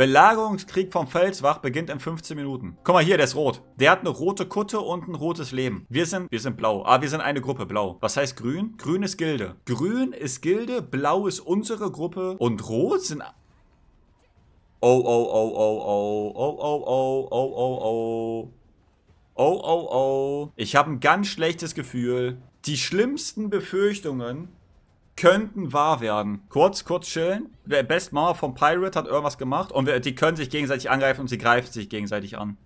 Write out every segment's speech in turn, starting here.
Belagerungskrieg vom Felswach beginnt in 15 Minuten. Guck mal hier, der ist rot. Der hat eine rote Kutte und ein rotes Leben. Wir sind, wir sind blau. Ah, wir sind eine Gruppe, blau. Was heißt grün? Grün ist Gilde. Grün ist Gilde, blau ist unsere Gruppe und rot sind Oh, oh, oh, oh, oh, oh, oh, oh, oh, oh, oh. Oh, oh, oh. Ich habe ein ganz schlechtes Gefühl. Die schlimmsten Befürchtungen könnten wahr werden. Kurz, kurz chillen. Der Best Mama vom Pirate hat irgendwas gemacht und wir, die können sich gegenseitig angreifen und sie greifen sich gegenseitig an.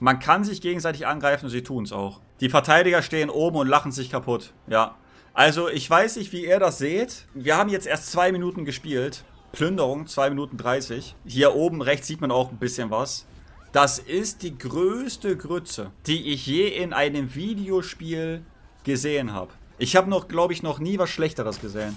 Man kann sich gegenseitig angreifen und sie tun es auch. Die Verteidiger stehen oben und lachen sich kaputt. Ja. Also, ich weiß nicht, wie ihr das seht. Wir haben jetzt erst zwei Minuten gespielt. Plünderung, zwei Minuten 30. Hier oben rechts sieht man auch ein bisschen was. Das ist die größte Grütze, die ich je in einem Videospiel gesehen habe. Ich habe noch, glaube ich, noch nie was Schlechteres gesehen.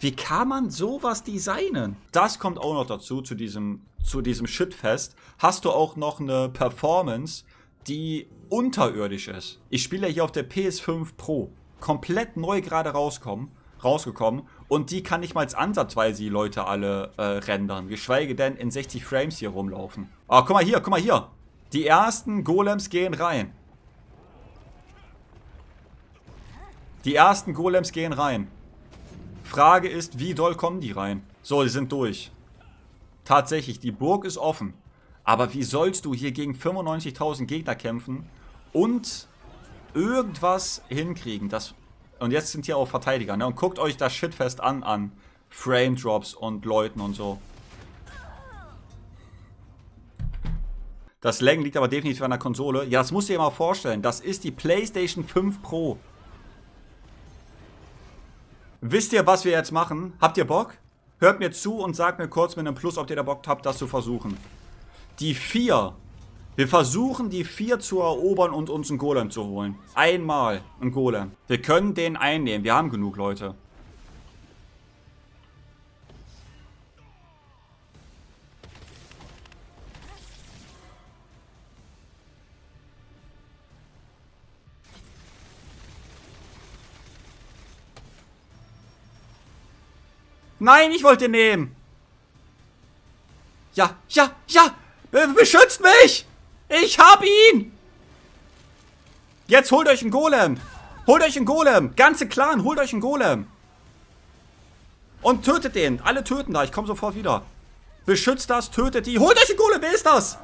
Wie kann man sowas designen? Das kommt auch noch dazu, zu diesem, zu diesem Shitfest. Hast du auch noch eine Performance, die unterirdisch ist. Ich spiele hier auf der PS5 Pro. Komplett neu gerade rauskommen, rausgekommen. Und die kann nicht mal als ansatzweise die Leute alle äh, rendern. Geschweige denn in 60 Frames hier rumlaufen. Oh, guck mal hier, guck mal hier. Die ersten Golems gehen rein. Die ersten Golems gehen rein. Frage ist, wie doll kommen die rein? So, die sind durch. Tatsächlich, die Burg ist offen. Aber wie sollst du hier gegen 95.000 Gegner kämpfen und irgendwas hinkriegen? Das und jetzt sind hier auch Verteidiger, ne? Und guckt euch das Shitfest an, an Frame Drops und Leuten und so. Das Längen liegt aber definitiv an der Konsole. Ja, das musst du dir mal vorstellen. Das ist die PlayStation 5 Pro. Wisst ihr, was wir jetzt machen? Habt ihr Bock? Hört mir zu und sagt mir kurz mit einem Plus, ob ihr da Bock habt, das zu versuchen. Die vier. Wir versuchen, die vier zu erobern und uns einen Golem zu holen. Einmal einen Golem. Wir können den einnehmen. Wir haben genug Leute. Nein, ich wollte nehmen. Ja, ja, ja. Be äh, beschützt mich. Ich hab ihn. Jetzt holt euch einen Golem. Holt euch einen Golem. Ganze Clan, holt euch einen Golem. Und tötet den. Alle töten da. Ich komme sofort wieder. Beschützt das, tötet die. Holt euch einen Golem. Wer ist das?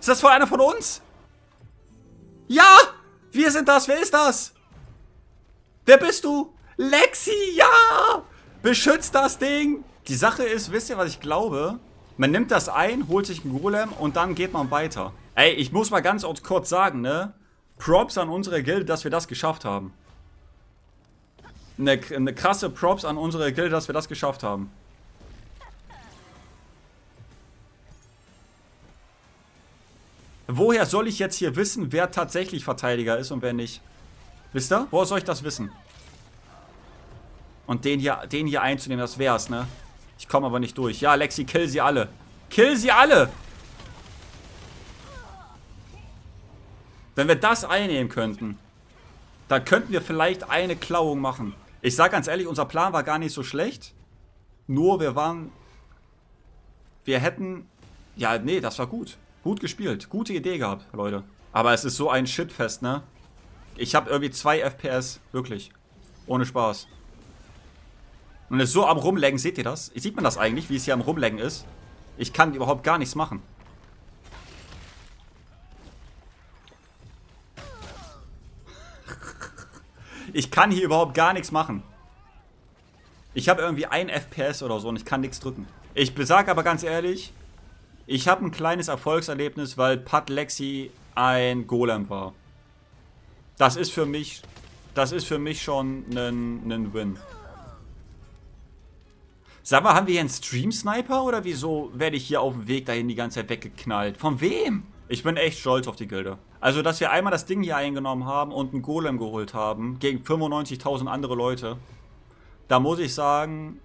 Ist das von einer von uns? Ja! Wir sind das. Wer ist das? Wer bist du? Lexi, ja! Beschützt das Ding! Die Sache ist, wisst ihr, was ich glaube? Man nimmt das ein, holt sich einen Golem und dann geht man weiter. Ey, ich muss mal ganz kurz sagen, ne? Props an unsere Gilde, dass wir das geschafft haben. Eine, eine krasse Props an unsere Gilde, dass wir das geschafft haben. Woher soll ich jetzt hier wissen, wer tatsächlich Verteidiger ist und wer nicht? Wisst ihr? Woher soll ich das wissen? Und den hier, den hier einzunehmen, das wär's, ne? Ich komme aber nicht durch. Ja, Lexi, kill sie alle. Kill sie alle! Wenn wir das einnehmen könnten, dann könnten wir vielleicht eine Klauung machen. Ich sag ganz ehrlich, unser Plan war gar nicht so schlecht. Nur wir waren... Wir hätten... Ja, nee, das war gut. Gut gespielt. Gute Idee gehabt, Leute. Aber es ist so ein Shitfest, ne? Ich habe irgendwie zwei FPS. Wirklich. Ohne Spaß. Und ist so am Rumlenken, seht ihr das? Sieht man das eigentlich, wie es hier am Rumlenken ist? Ich kann überhaupt gar nichts machen. Ich kann hier überhaupt gar nichts machen. Ich habe irgendwie ein FPS oder so und ich kann nichts drücken. Ich besage aber ganz ehrlich, ich habe ein kleines Erfolgserlebnis, weil Pat Lexi ein Golem war. Das ist für mich, das ist für mich schon ein Win. Sag mal, haben wir hier einen Stream-Sniper oder wieso werde ich hier auf dem Weg dahin die ganze Zeit weggeknallt? Von wem? Ich bin echt stolz auf die Gilde. Also, dass wir einmal das Ding hier eingenommen haben und einen Golem geholt haben gegen 95.000 andere Leute, da muss ich sagen,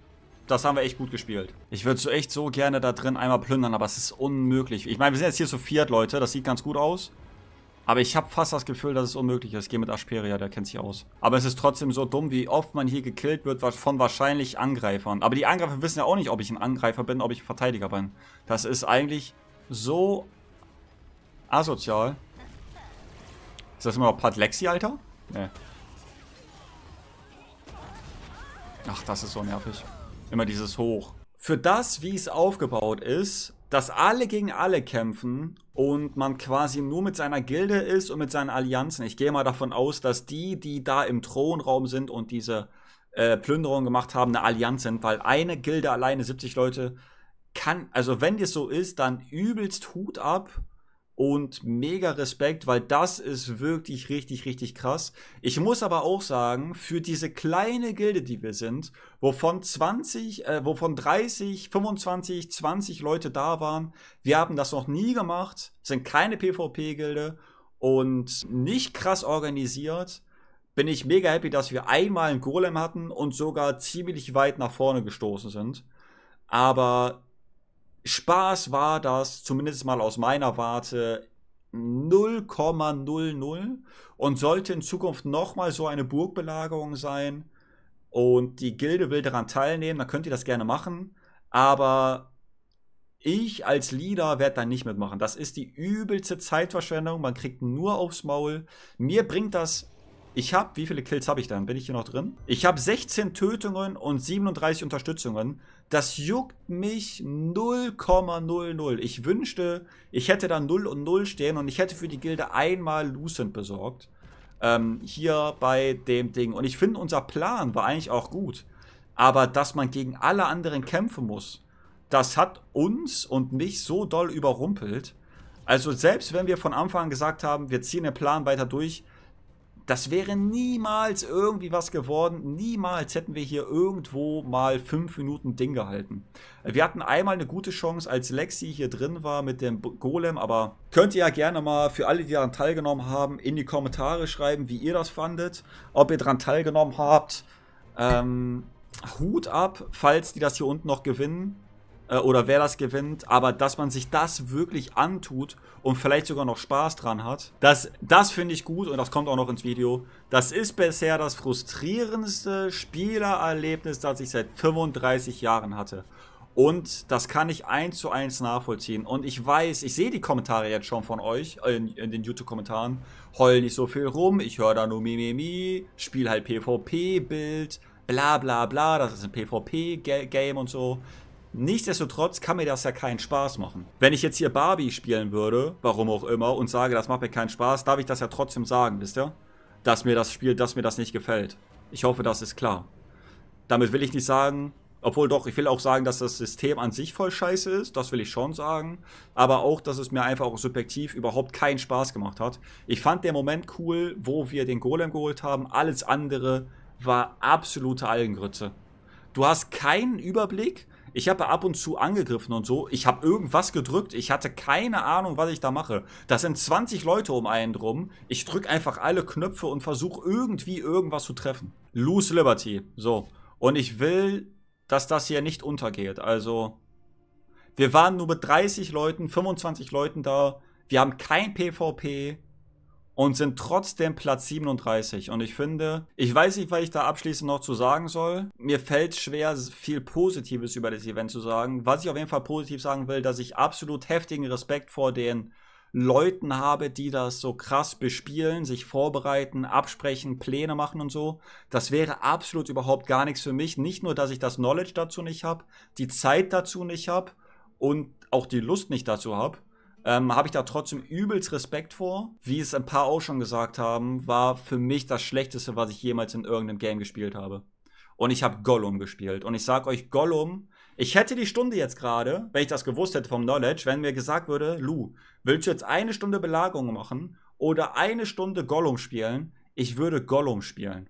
das haben wir echt gut gespielt. Ich würde so echt so gerne da drin einmal plündern, aber es ist unmöglich. Ich meine, wir sind jetzt hier zu viert, Leute. Das sieht ganz gut aus. Aber ich habe fast das Gefühl, dass es unmöglich ist. gehe mit Asperia, der kennt sich aus. Aber es ist trotzdem so dumm, wie oft man hier gekillt wird von wahrscheinlich Angreifern. Aber die Angreifer wissen ja auch nicht, ob ich ein Angreifer bin, ob ich ein Verteidiger bin. Das ist eigentlich so asozial. Ist das immer noch Lexi, Alter? Nee. Ach, das ist so nervig. Immer dieses Hoch. Für das, wie es aufgebaut ist, dass alle gegen alle kämpfen und man quasi nur mit seiner Gilde ist und mit seinen Allianzen. Ich gehe mal davon aus, dass die, die da im Thronraum sind und diese äh, Plünderung gemacht haben, eine Allianz sind, weil eine Gilde alleine 70 Leute kann, also wenn das so ist, dann übelst Hut ab und mega Respekt, weil das ist wirklich richtig, richtig krass. Ich muss aber auch sagen, für diese kleine Gilde, die wir sind, wovon 20, äh, wovon 30, 25, 20 Leute da waren, wir haben das noch nie gemacht, sind keine PvP-Gilde und nicht krass organisiert, bin ich mega happy, dass wir einmal einen Golem hatten und sogar ziemlich weit nach vorne gestoßen sind. Aber Spaß war das, zumindest mal aus meiner Warte, 0,00 und sollte in Zukunft nochmal so eine Burgbelagerung sein und die Gilde will daran teilnehmen, dann könnt ihr das gerne machen, aber ich als Leader werde da nicht mitmachen. Das ist die übelste Zeitverschwendung, man kriegt nur aufs Maul. Mir bringt das ich habe, wie viele Kills habe ich dann? Bin ich hier noch drin? Ich habe 16 Tötungen und 37 Unterstützungen. Das juckt mich 0,00. Ich wünschte, ich hätte da 0 und 0 stehen und ich hätte für die Gilde einmal Lucent besorgt. Ähm, hier bei dem Ding. Und ich finde, unser Plan war eigentlich auch gut. Aber dass man gegen alle anderen kämpfen muss, das hat uns und mich so doll überrumpelt. Also selbst wenn wir von Anfang an gesagt haben, wir ziehen den Plan weiter durch, das wäre niemals irgendwie was geworden. Niemals hätten wir hier irgendwo mal fünf Minuten Ding gehalten. Wir hatten einmal eine gute Chance, als Lexi hier drin war mit dem Golem, aber könnt ihr ja gerne mal für alle, die daran teilgenommen haben, in die Kommentare schreiben, wie ihr das fandet, ob ihr daran teilgenommen habt. Ähm, Hut ab, falls die das hier unten noch gewinnen äh, oder wer das gewinnt, aber dass man sich das wirklich antut und vielleicht sogar noch Spaß dran hat, das, das finde ich gut und das kommt auch noch ins Video. Das ist bisher das frustrierendste Spielererlebnis, das ich seit 35 Jahren hatte. Und das kann ich eins zu eins nachvollziehen. Und ich weiß, ich sehe die Kommentare jetzt schon von euch in, in den YouTube-Kommentaren. Heul nicht so viel rum, ich höre da nur Mimimi, spiel halt PvP-Bild, bla bla bla, das ist ein PvP-Game und so. Nichtsdestotrotz kann mir das ja keinen Spaß machen. Wenn ich jetzt hier Barbie spielen würde, warum auch immer, und sage, das macht mir keinen Spaß, darf ich das ja trotzdem sagen, wisst ihr? Dass mir das Spiel, dass mir das nicht gefällt. Ich hoffe, das ist klar. Damit will ich nicht sagen, obwohl doch, ich will auch sagen, dass das System an sich voll scheiße ist, das will ich schon sagen. Aber auch, dass es mir einfach auch subjektiv überhaupt keinen Spaß gemacht hat. Ich fand den Moment cool, wo wir den Golem geholt haben. Alles andere war absolute Algengrütze. Du hast keinen Überblick, ich habe ab und zu angegriffen und so. Ich habe irgendwas gedrückt. Ich hatte keine Ahnung, was ich da mache. Das sind 20 Leute um einen drum. Ich drücke einfach alle Knöpfe und versuche irgendwie irgendwas zu treffen. Lose Liberty. So. Und ich will, dass das hier nicht untergeht. Also, wir waren nur mit 30 Leuten, 25 Leuten da. Wir haben kein PvP und sind trotzdem Platz 37. Und ich finde, ich weiß nicht, was ich da abschließend noch zu sagen soll. Mir fällt schwer, viel Positives über das Event zu sagen. Was ich auf jeden Fall positiv sagen will, dass ich absolut heftigen Respekt vor den Leuten habe, die das so krass bespielen, sich vorbereiten, absprechen, Pläne machen und so. Das wäre absolut überhaupt gar nichts für mich. Nicht nur, dass ich das Knowledge dazu nicht habe, die Zeit dazu nicht habe und auch die Lust nicht dazu habe ähm, habe ich da trotzdem übelst Respekt vor. Wie es ein paar auch schon gesagt haben, war für mich das Schlechteste, was ich jemals in irgendeinem Game gespielt habe. Und ich habe Gollum gespielt. Und ich sag euch, Gollum, ich hätte die Stunde jetzt gerade, wenn ich das gewusst hätte vom Knowledge, wenn mir gesagt würde, Lou, willst du jetzt eine Stunde Belagerung machen oder eine Stunde Gollum spielen? Ich würde Gollum spielen.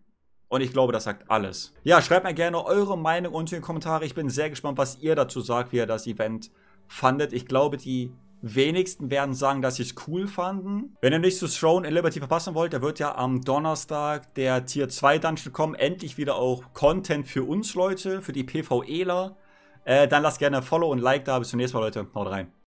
Und ich glaube, das sagt alles. Ja, schreibt mir gerne eure Meinung unten in die Kommentare. Ich bin sehr gespannt, was ihr dazu sagt, wie ihr das Event fandet. Ich glaube, die wenigsten werden sagen, dass sie es cool fanden. Wenn ihr nichts zu Throne in Liberty verpassen wollt, da wird ja am Donnerstag der Tier 2 Dungeon kommen. Endlich wieder auch Content für uns Leute, für die PvEler. Äh, dann lasst gerne Follow und Like da. Bis zum nächsten Mal, Leute. Haut rein.